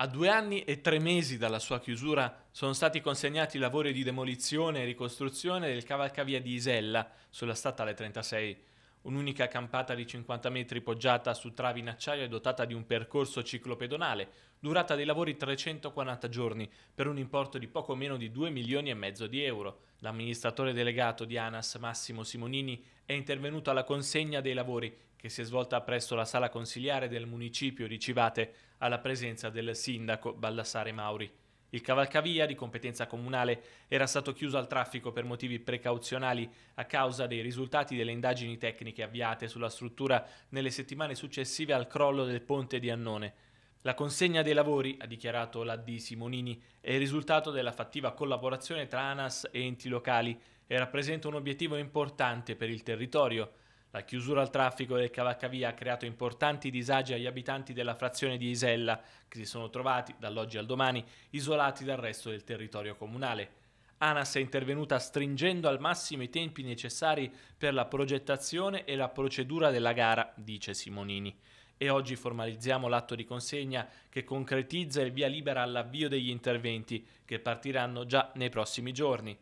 A due anni e tre mesi dalla sua chiusura sono stati consegnati i lavori di demolizione e ricostruzione del cavalcavia di Isella sulla statale 36 un'unica campata di 50 metri poggiata su travi in acciaio e dotata di un percorso ciclopedonale, durata dei lavori 340 giorni, per un importo di poco meno di 2 milioni e mezzo di euro. L'amministratore delegato di ANAS, Massimo Simonini, è intervenuto alla consegna dei lavori, che si è svolta presso la sala consiliare del municipio di Civate, alla presenza del sindaco Baldassare Mauri. Il cavalcavia, di competenza comunale, era stato chiuso al traffico per motivi precauzionali a causa dei risultati delle indagini tecniche avviate sulla struttura nelle settimane successive al crollo del ponte di Annone. La consegna dei lavori, ha dichiarato la D. Simonini, è il risultato della fattiva collaborazione tra ANAS e enti locali e rappresenta un obiettivo importante per il territorio. La chiusura al traffico del cavalcavia ha creato importanti disagi agli abitanti della frazione di Isella, che si sono trovati, dall'oggi al domani, isolati dal resto del territorio comunale. ANAS è intervenuta stringendo al massimo i tempi necessari per la progettazione e la procedura della gara, dice Simonini. E oggi formalizziamo l'atto di consegna che concretizza il via libera all'avvio degli interventi, che partiranno già nei prossimi giorni.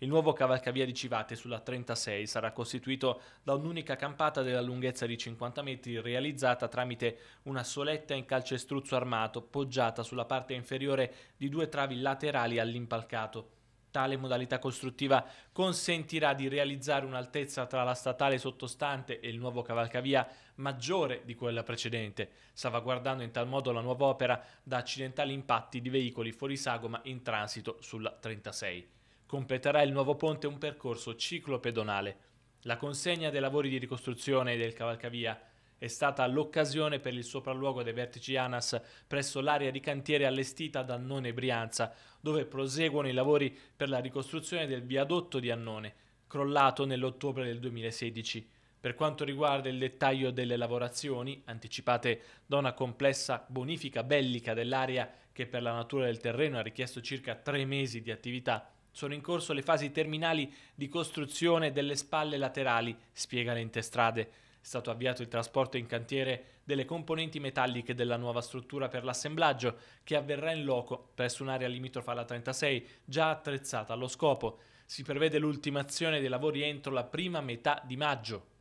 Il nuovo cavalcavia di Civate sulla 36 sarà costituito da un'unica campata della lunghezza di 50 metri realizzata tramite una soletta in calcestruzzo armato poggiata sulla parte inferiore di due travi laterali all'impalcato. Tale modalità costruttiva consentirà di realizzare un'altezza tra la statale sottostante e il nuovo cavalcavia maggiore di quella precedente, salvaguardando in tal modo la nuova opera da accidentali impatti di veicoli fuori sagoma in transito sulla 36 completerà il nuovo ponte un percorso ciclopedonale. La consegna dei lavori di ricostruzione del cavalcavia è stata l'occasione per il sopralluogo dei vertici ANAS presso l'area di cantiere allestita da Annone Brianza, dove proseguono i lavori per la ricostruzione del viadotto di Annone, crollato nell'ottobre del 2016. Per quanto riguarda il dettaglio delle lavorazioni, anticipate da una complessa bonifica bellica dell'area che per la natura del terreno ha richiesto circa tre mesi di attività, sono in corso le fasi terminali di costruzione delle spalle laterali, spiega l'Entestrade. È stato avviato il trasporto in cantiere delle componenti metalliche della nuova struttura per l'assemblaggio, che avverrà in loco presso un'area limitrofa alla 36, già attrezzata allo scopo. Si prevede l'ultimazione dei lavori entro la prima metà di maggio.